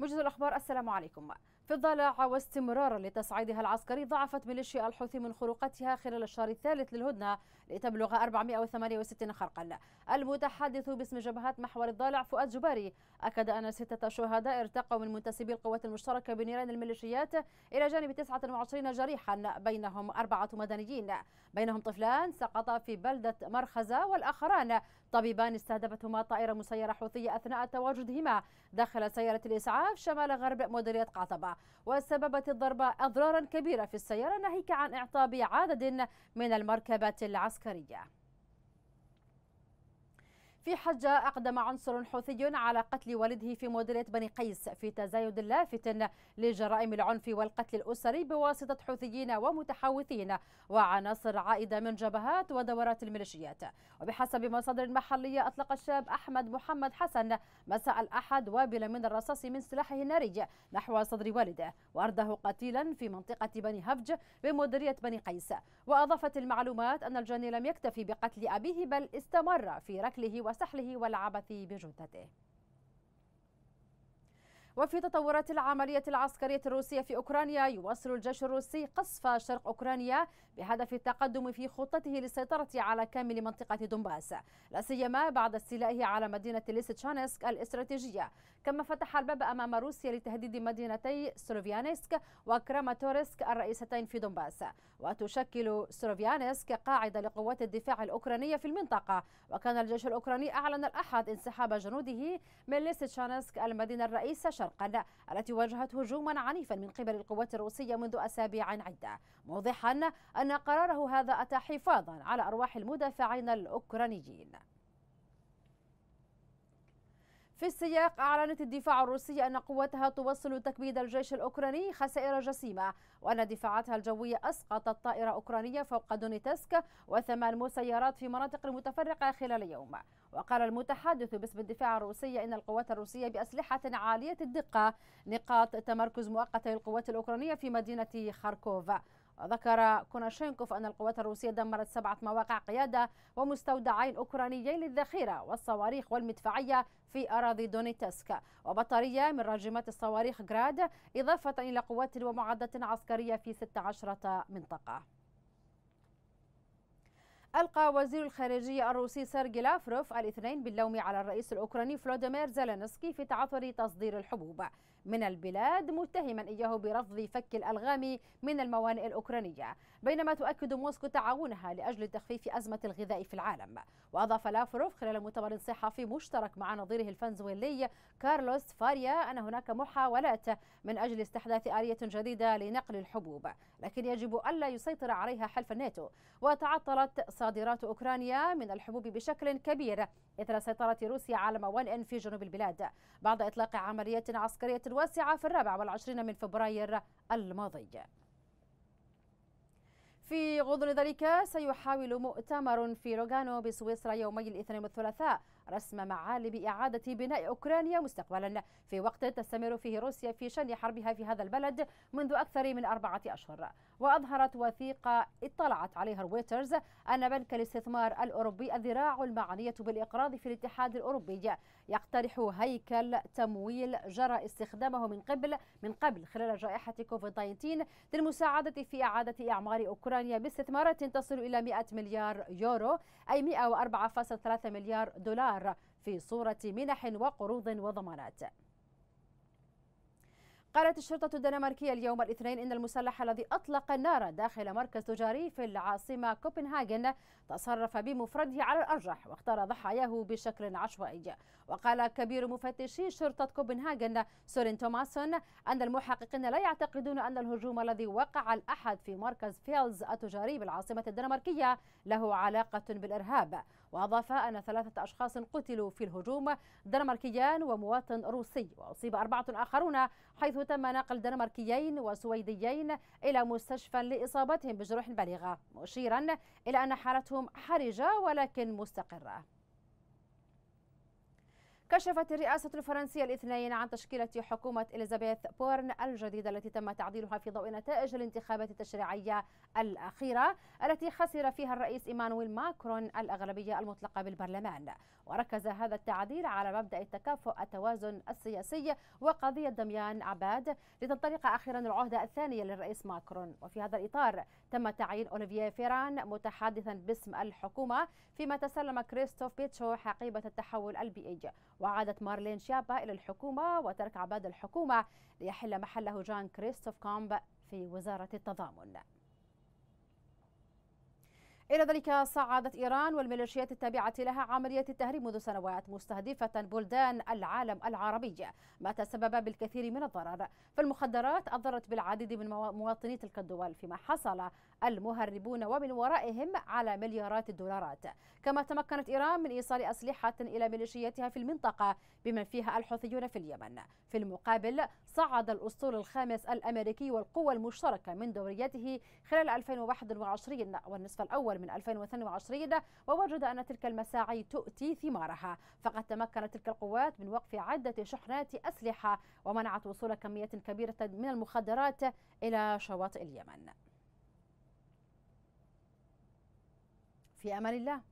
موجز الأخبار السلام عليكم في الضلع واستمرارا لتصعيدها العسكري ضعفت ميليشيا الحوثي من خروقتها خلال الشهر الثالث للهدنة لتبلغ 468 خرقا المتحدث باسم جبهات محور الضالع فؤاد جباري أكد أن ستة شهداء ارتقوا من منتسبي القوات المشتركة بنيران الميليشيات إلى جانب 29 جريحا بينهم أربعة مدنيين بينهم طفلان سقطا في بلدة مرخزة والآخران طبيبان استهدفتهما طائرة مسيرة حوثية أثناء تواجدهما داخل سيارة الإسعاف شمال غرب مديرية قعطبة وسببت الضربة أضرارا كبيرة في السيارة ناهيك عن إعطاب عدد من المركبات العسكرية في حجة أقدم عنصر حوثي على قتل والده في مديرية بني قيس في تزايد لافت لجرائم العنف والقتل الأسري بواسطة حوثيين ومتحوثين وعناصر عائدة من جبهات ودورات الميليشيات وبحسب مصادر محلية أطلق الشاب أحمد محمد حسن مساء الأحد وابلا من الرصاص من سلاحه الناري نحو صدر والده وأرده قتيلا في منطقة بني هفج بمديرية بني قيس وأضافت المعلومات أن الجاني لم يكتفي بقتل أبيه بل استمر في ركله وس وسحله والعبث بجودته وفي تطورات العملية العسكرية الروسية في أوكرانيا يواصل الجيش الروسي قصف شرق أوكرانيا بهدف التقدم في خطته للسيطرة على كامل منطقة دونباس لا سيما بعد استيلائه على مدينة ليستشانسك الاستراتيجية كما فتح الباب أمام روسيا لتهديد مدينتي سلوفيانسك وكراماتورسك الرئيستين في دونباس وتشكل سلوفيانسك قاعدة لقوات الدفاع الأوكرانية في المنطقة وكان الجيش الأوكراني أعلن الأحد انسحاب جنوده من ليستشانسك المدينة الرئيسة شرق القن التي واجهت هجوما عنيفا من قبل القوات الروسية منذ أسابيع عدة موضحا أن قراره هذا أتى حفاظا على أرواح المدافعين الأوكرانيين في السياق أعلنت الدفاع الروسي أن قوتها توصل تكبيد الجيش الأوكراني خسائر جسيمة وأن دفاعاتها الجوية أسقطت طائرة أوكرانية فوق دونيتسك وثمان مسيرات في مناطق متفرقة خلال يوم وقال المتحدث باسم الدفاع الروسي أن القوات الروسية بأسلحة عالية الدقة نقاط تمركز مؤقتة للقوات الأوكرانية في مدينة خاركوف وذكر كوناشينكوف أن القوات الروسية دمرت سبعة مواقع قيادة ومستودعين أوكرانيين للذخيرة والصواريخ والمدفعية في أراضي دونيتسك وبطارية من راجمات الصواريخ جراد إضافة إلى قوات ومعدات عسكرية في 16 منطقة ألقى وزير الخارجية الروسي سيرجي لافروف الاثنين باللوم على الرئيس الأوكراني فلوديمير زيلينسكي في تعثر تصدير الحبوب من البلاد متهما إياه برفض فك الألغام من الموانئ الأوكرانية بينما تؤكد موسكو تعاونها لأجل تخفيف أزمة الغذاء في العالم وأضاف لافروف خلال مؤتمر صحفي مشترك مع نظيره الفنزويلي كارلوس فاريا أن هناك محاولات من أجل استحداث آلية جديدة لنقل الحبوب لكن يجب ألا يسيطر عليها حلف الناتو وتعطلت صادرات أوكرانيا من الحبوب بشكل كبير إثر سيطرة روسيا على موانئ في جنوب البلاد بعد إطلاق عملية عسكرية واسعة في الرابع والعشرين من فبراير الماضي في غضون ذلك سيحاول مؤتمر في لوغانو بسويسرا يومي الاثنين والثلاثاء رسم معالم إعادة بناء أوكرانيا مستقبلا في وقت تستمر فيه روسيا في شن حربها في هذا البلد منذ أكثر من أربعة أشهر وأظهرت وثيقة اطلعت عليها رويترز أن بنك الاستثمار الأوروبي الذراع المعنية بالإقراض في الاتحاد الأوروبي يقترح هيكل تمويل جرى استخدامه من قبل من قبل خلال جائحة كوفيد 19 للمساعدة في إعادة إعمار أوكرانيا باستثمارات تصل إلى 100 مليار يورو أي 104.3 مليار دولار الدولار في صورة منح وقروض وضمانات قالت الشرطة الدنماركية اليوم الاثنين إن المسلح الذي أطلق النار داخل مركز تجاري في العاصمة كوبنهاجن تصرف بمفرده على الأرجح واختار ضحاياه بشكل عشوائي وقال كبير مفتشي شرطة كوبنهاجن سورين توماسون أن المحققين لا يعتقدون أن الهجوم الذي وقع الأحد في مركز فيلز التجاري بالعاصمة الدنماركية له علاقة بالإرهاب وأضاف أن ثلاثة أشخاص قتلوا في الهجوم دنماركيان ومواطن روسي وأصيب أربعة آخرون حيث تم نقل دنماركيين وسويديين إلى مستشفى لإصابتهم بجروح بالغة مشيرا إلى أن حالتهم حرجة ولكن مستقرة كشفت الرئاسة الفرنسية الاثنين عن تشكيلة حكومة إليزابيث بورن الجديدة التي تم تعديلها في ضوء نتائج الانتخابات التشريعية الأخيرة التي خسر فيها الرئيس إيمانويل ماكرون الأغلبية المطلقة بالبرلمان وركز هذا التعديل على مبدأ التكافؤ التوازن السياسي وقضية دميان عباد لتنطلق أخيرا العهدة الثانية للرئيس ماكرون وفي هذا الإطار تم تعيين أوليفييه فيران متحدثا باسم الحكومة فيما تسلم كريستوف بيتشو حقيبة التحول البيئي وعادت مارلين شابا إلى الحكومة وترك عباد الحكومة ليحل محله جان كريستوف كومب في وزارة التضامن إلى ذلك صعدت إيران والميليشيات التابعة لها عملية التهريب منذ سنوات مستهدفة بلدان العالم العربي ما تسبب بالكثير من الضرر فالمخدرات أضرت بالعديد من مواطني تلك الدول فيما حصل المهربون ومن ورائهم على مليارات الدولارات كما تمكنت إيران من إيصال أسلحة إلى ميليشياتها في المنطقة بمن فيها الحوثيون في اليمن في المقابل صعد الأسطول الخامس الأمريكي والقوة المشتركة من دوريته خلال 2021 والنصف الأول من 2022 ووجد أن تلك المساعي تؤتي ثمارها فقد تمكنت تلك القوات من وقف عدة شحنات أسلحة ومنعت وصول كمية كبيرة من المخدرات إلى شواطئ اليمن في أمان الله